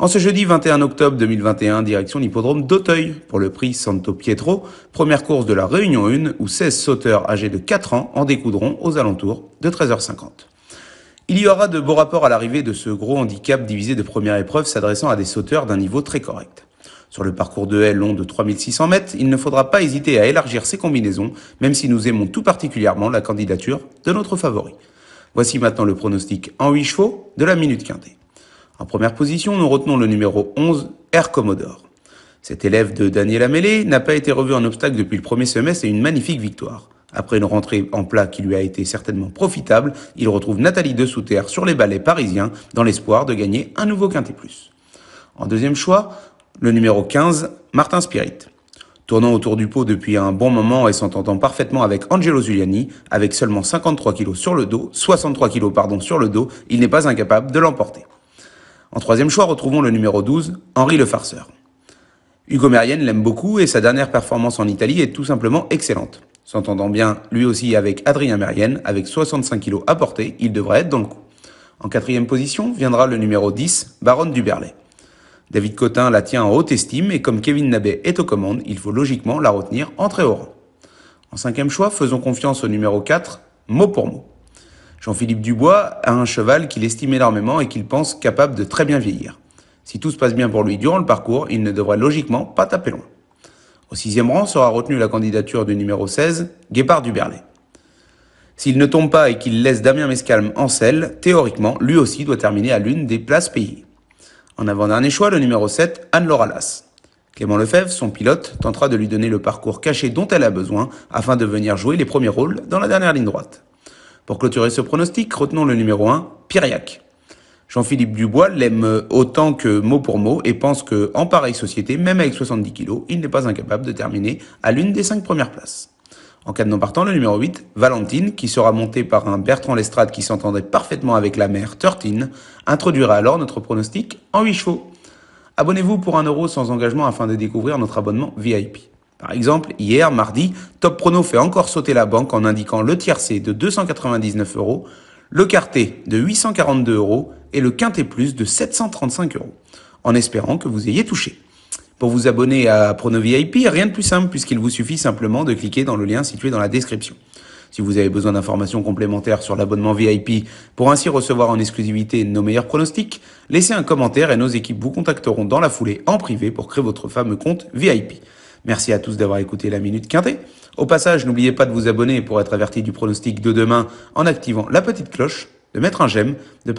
En ce jeudi 21 octobre 2021, direction l'hippodrome d'Auteuil pour le prix Santo Pietro, première course de la Réunion 1 où 16 sauteurs âgés de 4 ans en découdront aux alentours de 13h50. Il y aura de beaux rapports à l'arrivée de ce gros handicap divisé de première épreuve s'adressant à des sauteurs d'un niveau très correct. Sur le parcours de haie long de 3600 mètres, il ne faudra pas hésiter à élargir ses combinaisons, même si nous aimons tout particulièrement la candidature de notre favori. Voici maintenant le pronostic en 8 chevaux de la minute quintée. En première position, nous retenons le numéro 11, Air Commodore. Cet élève de Daniel Amélé n'a pas été revu en obstacle depuis le premier semestre et une magnifique victoire. Après une rentrée en plat qui lui a été certainement profitable, il retrouve Nathalie de Souterre sur les balais parisiens dans l'espoir de gagner un nouveau quintet plus. En deuxième choix, le numéro 15, Martin Spirit. Tournant autour du pot depuis un bon moment et s'entendant parfaitement avec Angelo Zuliani, avec seulement 53 kilos sur le dos, 63 kg pardon sur le dos, il n'est pas incapable de l'emporter. En troisième choix, retrouvons le numéro 12, Henri le Farceur. Hugo Merienne l'aime beaucoup et sa dernière performance en Italie est tout simplement excellente. S'entendant bien lui aussi avec Adrien Merienne, avec 65 kilos à porter, il devrait être dans le coup. En quatrième position viendra le numéro 10, Baronne du Berlay. David Cotin la tient en haute estime et comme Kevin Nabet est aux commandes, il faut logiquement la retenir en très haut rang. En cinquième choix, faisons confiance au numéro 4, mot pour mot. Jean-Philippe Dubois a un cheval qu'il estime énormément et qu'il pense capable de très bien vieillir. Si tout se passe bien pour lui durant le parcours, il ne devrait logiquement pas taper loin. Au sixième rang sera retenue la candidature du numéro 16, Guépard du S'il ne tombe pas et qu'il laisse Damien Mescalme en selle, théoriquement, lui aussi doit terminer à l'une des places payées. En avant-dernier choix, le numéro 7, anne Loralas. Clément Lefebvre, son pilote, tentera de lui donner le parcours caché dont elle a besoin afin de venir jouer les premiers rôles dans la dernière ligne droite. Pour clôturer ce pronostic, retenons le numéro 1, Piriac. Jean-Philippe Dubois l'aime euh, autant que mot pour mot et pense que, en pareille société, même avec 70 kilos, il n'est pas incapable de terminer à l'une des cinq premières places. En cas de non partant, le numéro 8, Valentine, qui sera montée par un Bertrand Lestrade qui s'entendait parfaitement avec la mère Turtine, introduira alors notre pronostic en 8 chevaux. Abonnez-vous pour 1€ euro sans engagement afin de découvrir notre abonnement VIP. Par exemple, hier, mardi, Top Prono fait encore sauter la banque en indiquant le tiercé de 299 euros, le quarté de 842 euros et le quintet plus de 735 euros, en espérant que vous ayez touché. Pour vous abonner à Prono VIP, rien de plus simple puisqu'il vous suffit simplement de cliquer dans le lien situé dans la description. Si vous avez besoin d'informations complémentaires sur l'abonnement VIP pour ainsi recevoir en exclusivité nos meilleurs pronostics, laissez un commentaire et nos équipes vous contacteront dans la foulée en privé pour créer votre fameux compte VIP. Merci à tous d'avoir écouté la Minute Quintée. Au passage, n'oubliez pas de vous abonner pour être averti du pronostic de demain en activant la petite cloche, de mettre un j'aime, de